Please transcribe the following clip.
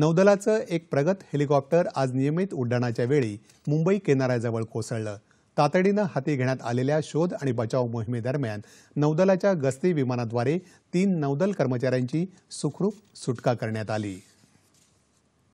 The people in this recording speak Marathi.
नौदलाचं एक प्रगत हेलिकॉप्टर आज नियमित उड्डाणाच्या वेळी मुंबई किनाऱ्याजवळ कोसळलं तातडीनं हाती घेण्यात आलेल्या शोध आणि बचाव मोहिमेदरम्यान नौदलाच्या गस्ती विमानाद्वारे तीन नौदल कर्मचाऱ्यांची सुखरूप सुटका करण्यात आली